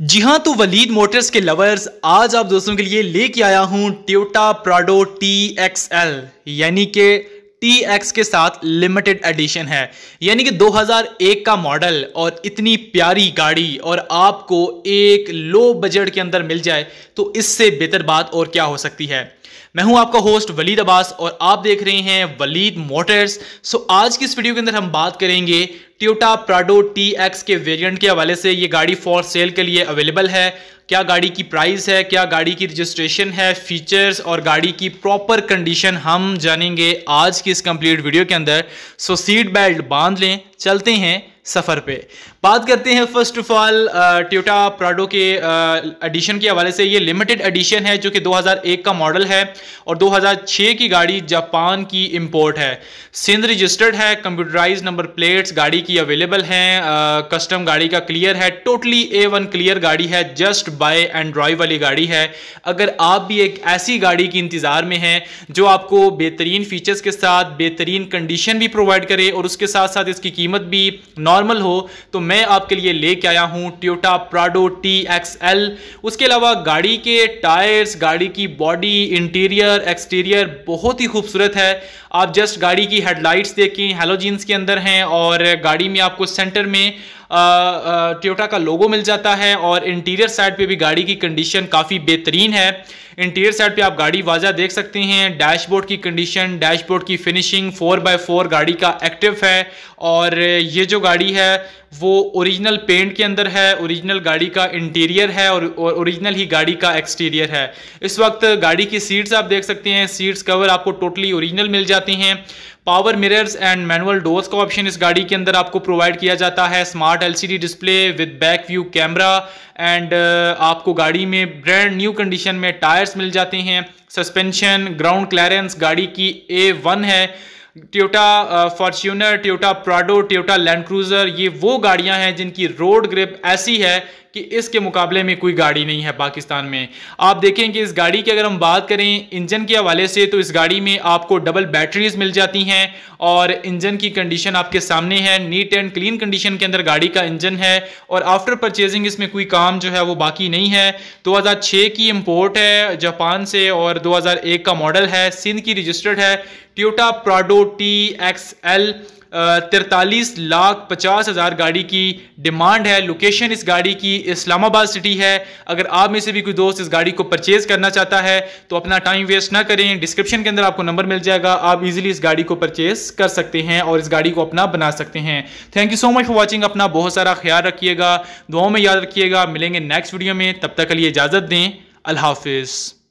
जी हाँ तो वलीद मोटर्स के लवर्स आज आप दोस्तों के लिए लेके आया हूँ Toyota Prado T X L यानी के टी एक्स के साथ लिमिटेड एडिशन है यानी कि 2001 का मॉडल और इतनी प्यारी गाड़ी और आपको एक लो बजट के अंदर मिल जाए तो इससे बेहतर बात और क्या हो सकती है मैं हूं आपका होस्ट वलीद अब्बास और आप देख रहे हैं वलीद मोटर्स सो आज की इस वीडियो के अंदर हम बात करेंगे ट्यूटा प्राडो टी एक्स के वेरिएंट के हवाले से ये गाड़ी फॉर सेल के लिए अवेलेबल है क्या गाड़ी की प्राइस है क्या गाड़ी की रजिस्ट्रेशन है फीचर्स और गाड़ी की प्रॉपर कंडीशन हम जानेंगे आज की इस कंप्लीट वीडियो के अंदर सो सीट बेल्ट बांध लें चलते हैं सफ़र पे बात करते हैं first of all Toyota Prado के एडिशन के हवाले से ये लिमिटेड एडिशन है जो कि 2001 का मॉडल है और 2006 की गाड़ी जापान की इंपोर्ट है सिंध रजिस्टर्ड है कंप्यूटराइज नंबर प्लेट्स गाड़ी की अवेलेबल हैं कस्टम गाड़ी का क्लियर है टोटली ए वन क्लियर गाड़ी है जस्ट बाय एंड ड्राइव वाली गाड़ी है अगर आप भी एक ऐसी गाड़ी की इंतज़ार में हैं जो आपको बेहतरीन फीचर्स के साथ बेहतरीन कंडीशन भी प्रोवाइड करे और उसके साथ साथ इसकी कीमत कीमत भी नॉर्मल हो तो मैं आपके लिए लेके आया हूँ Toyota Prado T X L उसके अलावा गाड़ी के टायर्स गाड़ी की बॉडी इंटीरियर एक्सटीरियर बहुत ही खूबसूरत है आप जस्ट गाड़ी की हेडलाइट्स देखें हेलोजीन्स के अंदर हैं और गाड़ी में आपको सेंटर में टोटा का लोगो मिल जाता है और इंटीरियर साइड पे भी गाड़ी की कंडीशन काफ़ी बेहतरीन है इंटीरियर साइड पे आप गाड़ी वाजा देख सकते हैं डैशबोर्ड की कंडीशन डैशबोर्ड की फिनिशिंग फोर बाय फोर गाड़ी का एक्टिव है और ये जो गाड़ी है वो ओरिजिनल पेंट के अंदर है ओरिजिनल गाड़ी का इंटीरियर है और ओरिजिनल ही गाड़ी का एक्सटीरियर है इस वक्त गाड़ी की सीट्स आप देख सकते हैं सीट्स कवर आपको टोटली ओरिजिनल मिल जाती हैं power mirrors and manual doors का ऑप्शन इस गाड़ी के अंदर आपको प्रोवाइड किया जाता है smart LCD display with back view camera and आपको गाड़ी में ब्रांड न्यू कंडीशन में टायर्स मिल जाते हैं सस्पेंशन ग्राउंड क्लैरेंस गाड़ी की ए वन है Toyota Fortuner Toyota Prado Toyota Land Cruiser ये वो गाड़ियां हैं जिनकी रोड ग्रिप ऐसी है कि इसके मुकाबले में कोई गाड़ी नहीं है पाकिस्तान में आप देखें कि इस गाड़ी की अगर हम बात करें इंजन के हवाले से तो इस गाड़ी में आपको डबल बैटरीज मिल जाती हैं और इंजन की कंडीशन आपके सामने है नीट एंड क्लीन कंडीशन के अंदर गाड़ी का इंजन है और आफ्टर परचेजिंग इसमें कोई काम जो है वो बाकी नहीं है दो की इम्पोर्ट है जापान से और दो का मॉडल है सिंध की रजिस्टर्ड है Toyota Prado T X L तिरतालीस लाख पचास हज़ार गाड़ी की डिमांड है लोकेशन इस गाड़ी की इस्लामाबाद सिटी है अगर आप में से भी कोई दोस्त इस गाड़ी को परचेज़ करना चाहता है तो अपना टाइम वेस्ट ना करें डिस्क्रिप्शन के अंदर आपको नंबर मिल जाएगा आप इजीली इस गाड़ी को परचेज़ कर सकते हैं और इस गाड़ी को अपना बना सकते हैं thank you so much for watching अपना बहुत सारा ख्याल रखिएगा दुआओं में याद रखिएगा मिलेंगे नेक्स्ट वीडियो में तब तक के लिए इजाज़त दें अल्लाह हाफिज़